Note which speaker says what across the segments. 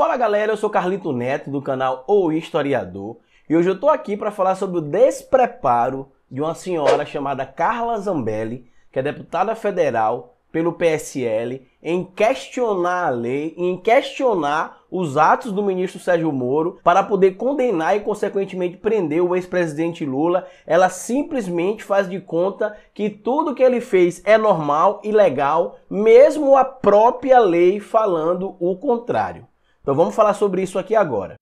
Speaker 1: Fala galera, eu sou Carlito Neto do canal O Historiador e hoje eu tô aqui para falar sobre o despreparo de uma senhora chamada Carla Zambelli, que é deputada federal pelo PSL, em questionar a lei, em questionar os atos do ministro Sérgio Moro para poder condenar e, consequentemente, prender o ex-presidente Lula. Ela simplesmente faz de conta que tudo que ele fez é normal e legal, mesmo a própria lei falando o contrário. Então vamos falar sobre isso aqui agora.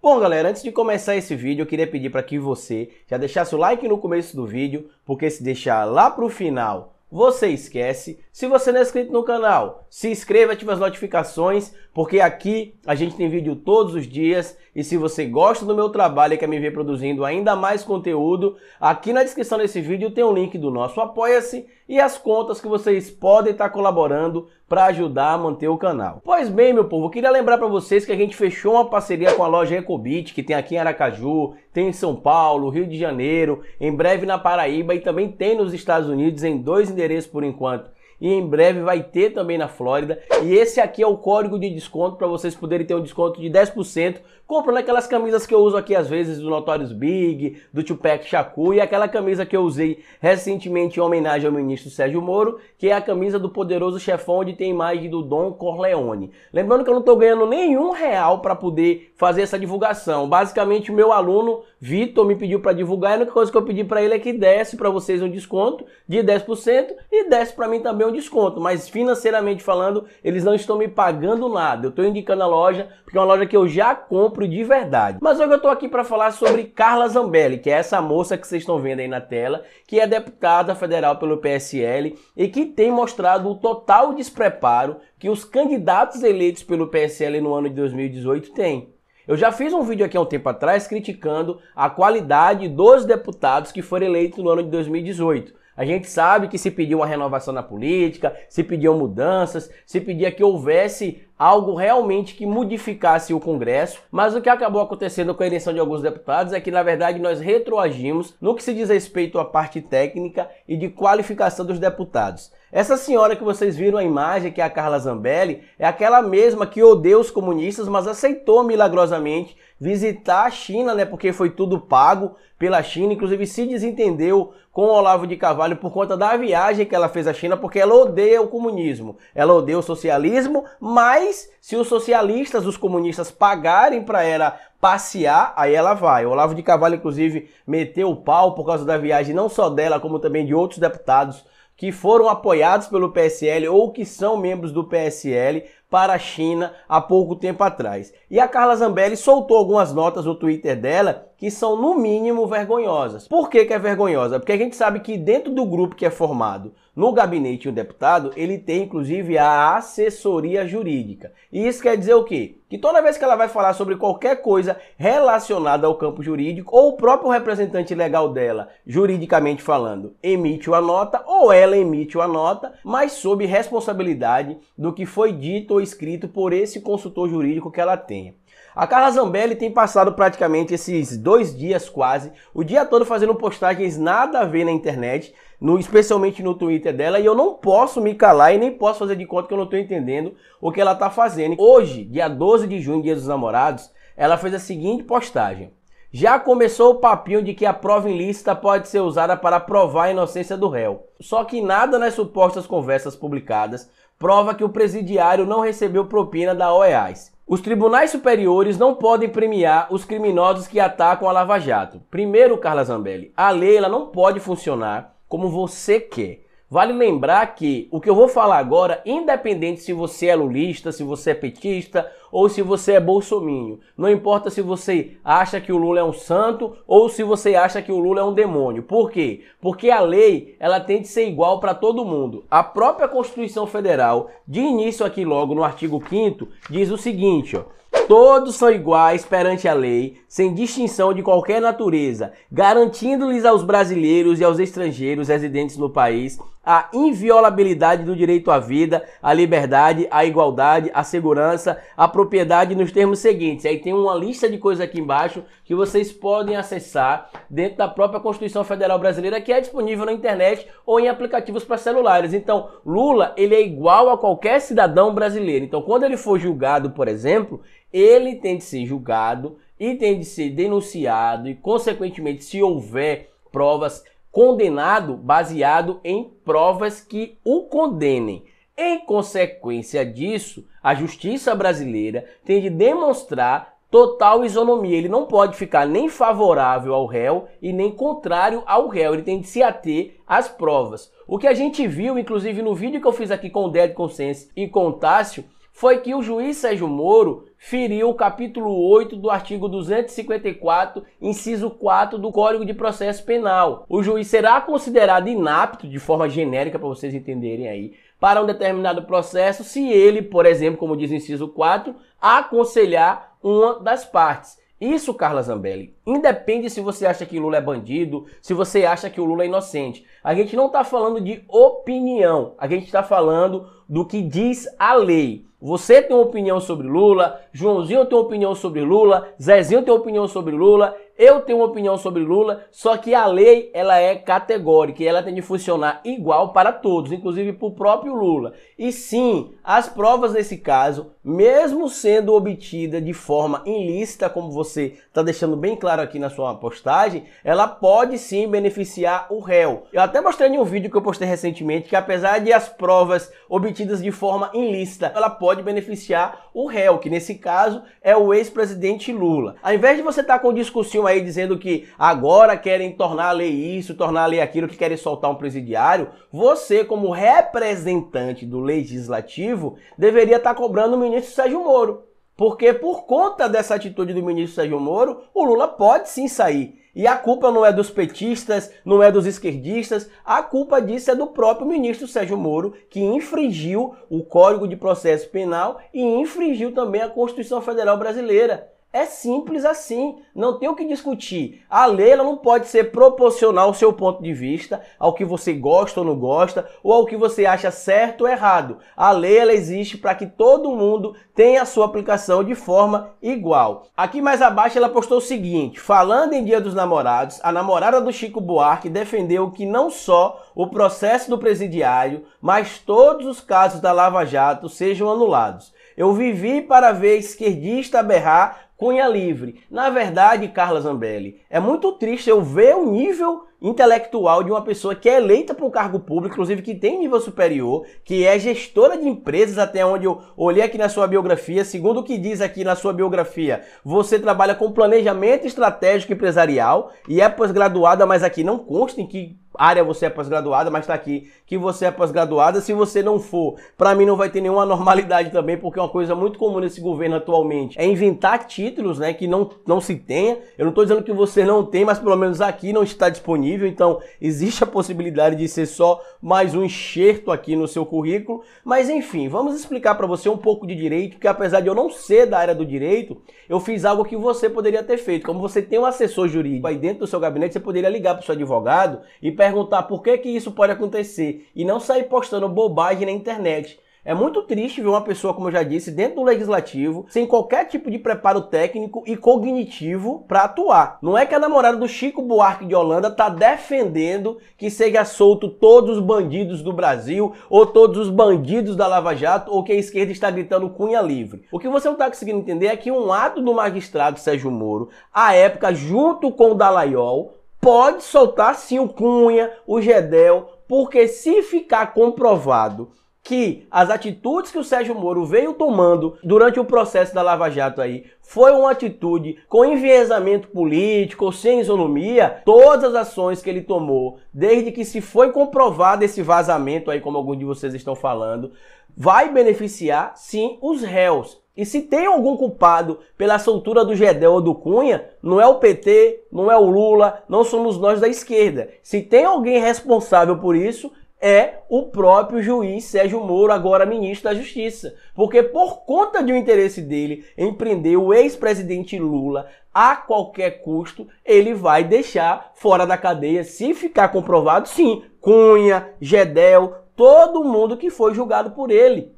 Speaker 1: Bom, galera, antes de começar esse vídeo, eu queria pedir para que você já deixasse o like no começo do vídeo, porque se deixar lá para o final você esquece. Se você não é inscrito no canal, se inscreva, ative as notificações, porque aqui a gente tem vídeo todos os dias. E se você gosta do meu trabalho e quer me ver produzindo ainda mais conteúdo, aqui na descrição desse vídeo tem o um link do nosso Apoia-se e as contas que vocês podem estar colaborando para ajudar a manter o canal. Pois bem, meu povo, eu queria lembrar para vocês que a gente fechou uma parceria com a loja Ecobit, que tem aqui em Aracaju, tem em São Paulo, Rio de Janeiro, em breve na Paraíba e também tem nos Estados Unidos em dois endereços por enquanto e em breve vai ter também na Flórida. E esse aqui é o código de desconto para vocês poderem ter um desconto de 10% Compro naquelas né, camisas que eu uso aqui às vezes, do Notorious Big, do Tupac Shakur, e aquela camisa que eu usei recentemente em homenagem ao ministro Sérgio Moro, que é a camisa do poderoso chefão, onde tem imagem do Dom Corleone. Lembrando que eu não estou ganhando nenhum real para poder fazer essa divulgação. Basicamente, o meu aluno, Vitor, me pediu para divulgar, e a única coisa que eu pedi para ele é que desse para vocês um desconto de 10% e desse para mim também um desconto, mas financeiramente falando, eles não estão me pagando nada. Eu estou indicando a loja, porque é uma loja que eu já compro estupro de verdade. Mas hoje eu tô aqui para falar sobre Carla Zambelli, que é essa moça que vocês estão vendo aí na tela, que é deputada federal pelo PSL e que tem mostrado o total despreparo que os candidatos eleitos pelo PSL no ano de 2018 têm. Eu já fiz um vídeo aqui há um tempo atrás criticando a qualidade dos deputados que foram eleitos no ano de 2018. A gente sabe que se pediu uma renovação na política, se pediam mudanças, se pedia que houvesse algo realmente que modificasse o Congresso, mas o que acabou acontecendo com a eleição de alguns deputados é que, na verdade, nós retroagimos no que se diz respeito à parte técnica e de qualificação dos deputados. Essa senhora que vocês viram a imagem, que é a Carla Zambelli, é aquela mesma que odeia os comunistas, mas aceitou milagrosamente visitar a China, né? Porque foi tudo pago pela China, inclusive se desentendeu com o Olavo de Carvalho por conta da viagem que ela fez à China, porque ela odeia o comunismo, ela odeia o socialismo, mas mas se os socialistas, os comunistas pagarem para ela passear, aí ela vai. O Olavo de Carvalho, inclusive, meteu o pau por causa da viagem, não só dela, como também de outros deputados que foram apoiados pelo PSL ou que são membros do PSL para a China há pouco tempo atrás. E a Carla Zambelli soltou algumas notas no Twitter dela que são no mínimo vergonhosas. Por que, que é vergonhosa? Porque a gente sabe que dentro do grupo que é formado no gabinete do deputado, ele tem inclusive a assessoria jurídica. E isso quer dizer o quê? Que toda vez que ela vai falar sobre qualquer coisa relacionada ao campo jurídico, ou o próprio representante legal dela, juridicamente falando, emite uma nota, ou ela emite uma nota, mas sob responsabilidade do que foi dito ou escrito por esse consultor jurídico que ela tenha. A Carla Zambelli tem passado praticamente esses dois dias quase, o dia todo fazendo postagens nada a ver na internet, no, especialmente no Twitter dela, e eu não posso me calar e nem posso fazer de conta que eu não estou entendendo o que ela está fazendo. Hoje, dia 12 de junho, dia dos namorados, ela fez a seguinte postagem. Já começou o papinho de que a prova ilícita pode ser usada para provar a inocência do réu. Só que nada nas supostas conversas publicadas prova que o presidiário não recebeu propina da OEAS. Os tribunais superiores não podem premiar os criminosos que atacam a Lava Jato. Primeiro, Carla Zambelli, a lei ela não pode funcionar como você quer. Vale lembrar que o que eu vou falar agora, independente se você é lulista, se você é petista ou se você é bolsominho, não importa se você acha que o Lula é um santo ou se você acha que o Lula é um demônio. Por quê? Porque a lei, ela tem de ser igual para todo mundo. A própria Constituição Federal, de início aqui logo no artigo 5 diz o seguinte, ó: Todos são iguais perante a lei, sem distinção de qualquer natureza, garantindo-lhes aos brasileiros e aos estrangeiros residentes no país a inviolabilidade do direito à vida, à liberdade, à igualdade, à segurança, à propriedade nos termos seguintes. Aí tem uma lista de coisas aqui embaixo que vocês podem acessar dentro da própria Constituição Federal Brasileira, que é disponível na internet ou em aplicativos para celulares. Então, Lula, ele é igual a qualquer cidadão brasileiro. Então, quando ele for julgado, por exemplo, ele tem de ser julgado e tem de ser denunciado e, consequentemente, se houver provas, condenado baseado em provas que o condenem. Em consequência disso, a justiça brasileira tem de demonstrar total isonomia. Ele não pode ficar nem favorável ao réu e nem contrário ao réu. Ele tem de se ater às provas. O que a gente viu, inclusive no vídeo que eu fiz aqui com o Délio Consenso e com o Tássio, foi que o juiz Sérgio Moro feriu o capítulo 8 do artigo 254, inciso 4 do Código de Processo Penal. O juiz será considerado inapto, de forma genérica para vocês entenderem aí, para um determinado processo se ele, por exemplo, como diz o inciso 4, aconselhar uma das partes. Isso, Carla Zambelli, independe se você acha que Lula é bandido, se você acha que o Lula é inocente. A gente não está falando de opinião, a gente está falando do que diz a lei. Você tem uma opinião sobre Lula, Joãozinho tem uma opinião sobre Lula, Zezinho tem uma opinião sobre Lula, eu tenho uma opinião sobre Lula, só que a lei ela é categórica e ela tem de funcionar igual para todos, inclusive para o próprio Lula. E sim, as provas nesse caso, mesmo sendo obtida de forma ilícita, como você está deixando bem claro aqui na sua postagem, ela pode sim beneficiar o réu. Eu até mostrei em um vídeo que eu postei recentemente que apesar de as provas obtidas de forma ilícita, ela pode beneficiar o réu, que nesse caso é o ex-presidente Lula. Ao invés de você estar tá com discussão discursinho aí dizendo que agora querem tornar a lei isso, tornar a lei aquilo, que querem soltar um presidiário, você, como representante do legislativo, deveria estar tá cobrando o ministro Sérgio Moro. Porque por conta dessa atitude do ministro Sérgio Moro, o Lula pode sim sair. E a culpa não é dos petistas, não é dos esquerdistas, a culpa disso é do próprio ministro Sérgio Moro, que infringiu o Código de Processo Penal e infringiu também a Constituição Federal Brasileira. É simples assim, não tem o que discutir. A lei ela não pode ser proporcional ao seu ponto de vista, ao que você gosta ou não gosta, ou ao que você acha certo ou errado. A lei ela existe para que todo mundo tenha a sua aplicação de forma igual. Aqui mais abaixo ela postou o seguinte: falando em Dia dos Namorados, a namorada do Chico Buarque defendeu que não só o processo do presidiário, mas todos os casos da Lava Jato sejam anulados. Eu vivi para ver esquerdista berrar Cunha livre. Na verdade, Carla Zambelli, é muito triste eu ver o nível intelectual de uma pessoa que é eleita para um cargo público, inclusive que tem nível superior, que é gestora de empresas, até onde eu olhei aqui na sua biografia. Segundo o que diz aqui na sua biografia, você trabalha com planejamento estratégico empresarial e é pós-graduada, mas aqui não consta em que área você é pós-graduada, mas está aqui que você é pós-graduada. Se você não for, para mim não vai ter nenhuma normalidade também, porque é uma coisa muito comum nesse governo atualmente. É inventar títulos, né, que não, não se tenha. Eu não estou dizendo que você não tem, mas pelo menos aqui não está disponível então existe a possibilidade de ser só mais um enxerto aqui no seu currículo. Mas enfim, vamos explicar para você um pouco de direito, porque apesar de eu não ser da área do direito, eu fiz algo que você poderia ter feito. Como você tem um assessor jurídico aí dentro do seu gabinete, você poderia ligar para o seu advogado e perguntar por que que isso pode acontecer e não sair postando bobagem na internet. É muito triste ver uma pessoa, como eu já disse, dentro do legislativo, sem qualquer tipo de preparo técnico e cognitivo para atuar. Não é que a namorada do Chico Buarque de Holanda tá defendendo que seja solto todos os bandidos do Brasil ou todos os bandidos da Lava Jato ou que a esquerda está gritando cunha livre. O que você não está conseguindo entender é que um ato do magistrado Sérgio Moro, à época, junto com o Dalaiol, pode soltar sim o Cunha, o Gedel, porque se ficar comprovado que as atitudes que o Sérgio Moro veio tomando durante o processo da Lava Jato aí foi uma atitude com enviesamento político, sem isonomia, todas as ações que ele tomou, desde que se foi comprovado esse vazamento aí, como alguns de vocês estão falando, vai beneficiar sim os réus. E se tem algum culpado pela soltura do Gedel ou do Cunha, não é o PT, não é o Lula, não somos nós da esquerda. Se tem alguém responsável por isso, é o próprio juiz Sérgio Moro, agora ministro da Justiça. Porque por conta de um interesse dele em prender o ex-presidente Lula a qualquer custo, ele vai deixar fora da cadeia, se ficar comprovado, sim, Cunha, Gedel, todo mundo que foi julgado por ele.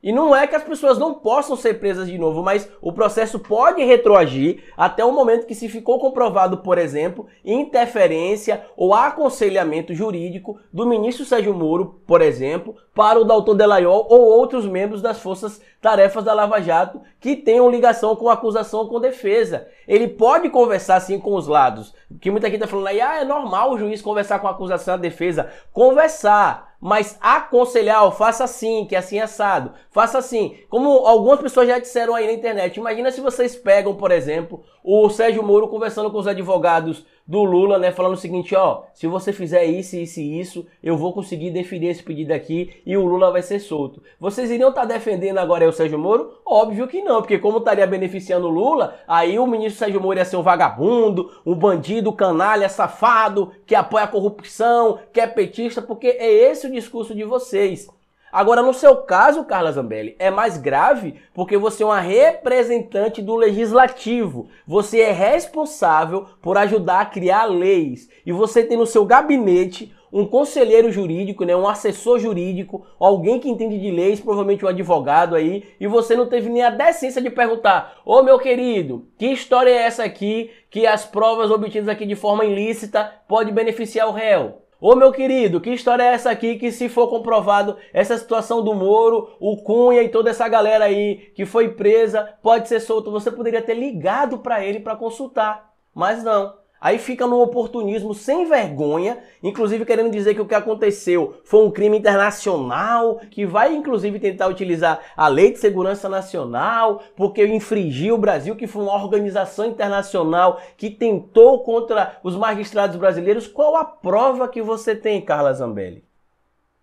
Speaker 1: E não é que as pessoas não possam ser presas de novo, mas o processo pode retroagir até o momento que se ficou comprovado, por exemplo, interferência ou aconselhamento jurídico do ministro Sérgio Moro, por exemplo, para o Dalton Delayol ou outros membros das forças tarefas da Lava Jato que tenham ligação com acusação com defesa. Ele pode conversar sim com os lados, que muita gente está falando aí, ah, é normal o juiz conversar com a acusação e defesa. Conversar, mas aconselhar, ó, faça assim, que é assim é assado, faça assim. Como algumas pessoas já disseram aí na internet, imagina se vocês pegam, por exemplo, o Sérgio Moro conversando com os advogados do Lula, né, falando o seguinte, ó, se você fizer isso, isso e isso, eu vou conseguir defender esse pedido aqui e o Lula vai ser solto. Vocês iriam estar tá defendendo agora o Sérgio Moro? Óbvio que não, porque como estaria beneficiando o Lula, aí o ministro Sérgio Moro ia ser um vagabundo, um bandido, canalha, safado, que apoia a corrupção, que é petista, porque é esse o discurso de vocês. Agora, no seu caso, Carla Zambelli, é mais grave porque você é uma representante do legislativo. Você é responsável por ajudar a criar leis. E você tem no seu gabinete um conselheiro jurídico, né, um assessor jurídico, alguém que entende de leis, provavelmente um advogado aí, e você não teve nem a decência de perguntar: "Ô, oh, meu querido, que história é essa aqui que as provas obtidas aqui de forma ilícita pode beneficiar o réu?" Ô meu querido, que história é essa aqui que se for comprovado essa situação do Moro, o Cunha e toda essa galera aí que foi presa, pode ser solto, você poderia ter ligado para ele para consultar, mas não. Aí fica num oportunismo sem vergonha, inclusive querendo dizer que o que aconteceu foi um crime internacional, que vai inclusive tentar utilizar a Lei de Segurança Nacional, porque infringiu o Brasil, que foi uma organização internacional que tentou contra os magistrados brasileiros. Qual a prova que você tem, Carla Zambelli?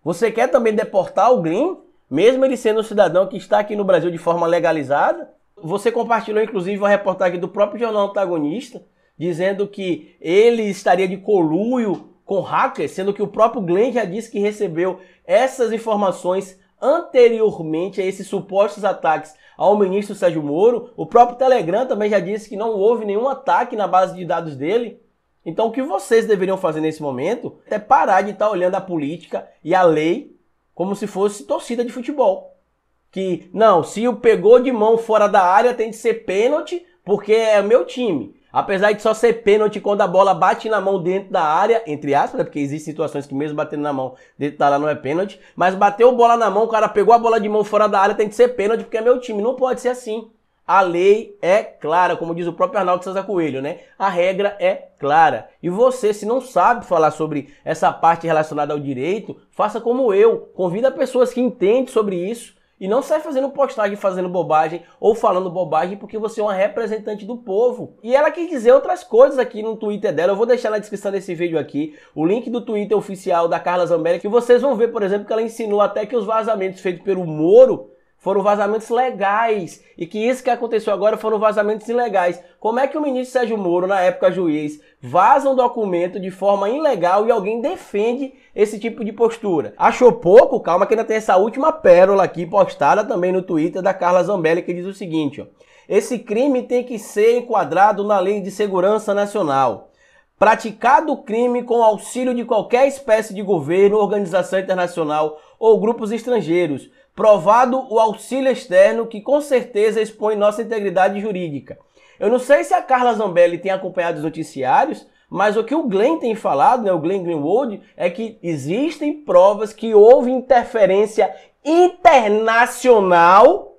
Speaker 1: Você quer também deportar o Green, mesmo ele sendo um cidadão que está aqui no Brasil de forma legalizada? Você compartilhou inclusive uma reportagem do próprio jornal antagonista dizendo que ele estaria de coluio com hackers, sendo que o próprio Glenn já disse que recebeu essas informações anteriormente a esses supostos ataques ao ministro Sérgio Moro. O próprio Telegram também já disse que não houve nenhum ataque na base de dados dele. Então, o que vocês deveriam fazer nesse momento é parar de estar olhando a política e a lei como se fosse torcida de futebol. Que não, se o pegou de mão fora da área tem de ser pênalti porque é o meu time. Apesar de só ser pênalti quando a bola bate na mão dentro da área, entre aspas, né? porque existem situações que mesmo batendo na mão dentro da área não é pênalti, mas bateu bola na mão, o cara pegou a bola de mão fora da área, tem que ser pênalti porque é meu time, não pode ser assim. A lei é clara, como diz o próprio Arnaldo César Coelho, né? A regra é clara. E você, se não sabe falar sobre essa parte relacionada ao direito, faça como eu, convida pessoas que entendem sobre isso e não sai fazendo postagem, fazendo bobagem ou falando bobagem porque você é uma representante do povo. E ela quis dizer outras coisas aqui no Twitter dela. Eu vou deixar na descrição desse vídeo aqui o link do Twitter oficial da Carla Zambelli que vocês vão ver, por exemplo, que ela ensinou até que os vazamentos feitos pelo Moro foram vazamentos legais. E que isso que aconteceu agora foram vazamentos ilegais. Como é que o ministro Sérgio Moro, na época juiz, vaza um documento de forma ilegal e alguém defende esse tipo de postura? Achou pouco? Calma que ainda tem essa última pérola aqui postada também no Twitter da Carla Zambelli que diz o seguinte, ó. Esse crime tem que ser enquadrado na Lei de Segurança Nacional praticado o crime com auxílio de qualquer espécie de governo, organização internacional ou grupos estrangeiros, provado o auxílio externo que com certeza expõe nossa integridade jurídica. Eu não sei se a Carla Zambelli tem acompanhado os noticiários, mas o que o Glenn tem falado, né, o Glenn Greenwald, é que existem provas que houve interferência internacional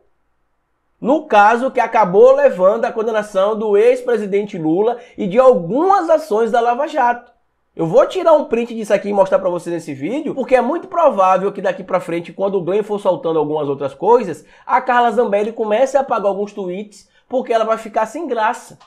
Speaker 1: no caso que acabou levando à condenação do ex-presidente Lula e de algumas ações da Lava Jato. Eu vou tirar um print disso aqui e mostrar para vocês nesse vídeo, porque é muito provável que daqui para frente, quando o Glenn for soltando algumas outras coisas, a Carla Zambelli comece a apagar alguns tweets, porque ela vai ficar sem graça.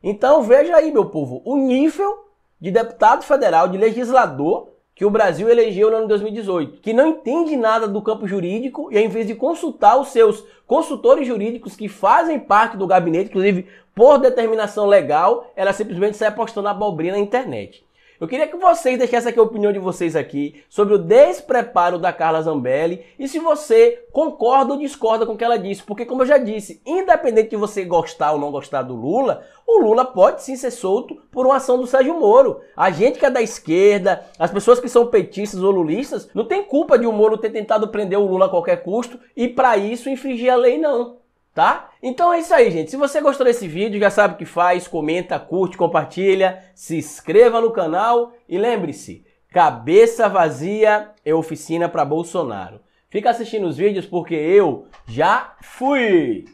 Speaker 1: Então veja aí, meu povo, o nível de deputado federal, de legislador, que o Brasil elegeu no ano de 2018, que não entende nada do campo jurídico e, em vez de consultar os seus consultores jurídicos que fazem parte do gabinete, inclusive por determinação legal, ela simplesmente sai postando abobrinha na internet. Eu queria que vocês deixassem aqui a opinião de vocês aqui sobre o despreparo da Carla Zambelli e se você concorda ou discorda com o que ela disse. Porque, como eu já disse, independente de você gostar ou não gostar do Lula, o Lula pode sim ser solto por uma ação do Sérgio Moro. A gente que é da esquerda, as pessoas que são petistas ou lulistas, não tem culpa de o Moro ter tentado prender o Lula a qualquer custo e, para isso, infringir a lei, não tá? Então é isso aí, gente. Se você gostou desse vídeo, já sabe o que faz. Comenta, curte, compartilha, se inscreva no canal e lembre-se, cabeça vazia é oficina para Bolsonaro. Fica assistindo os vídeos porque eu já fui!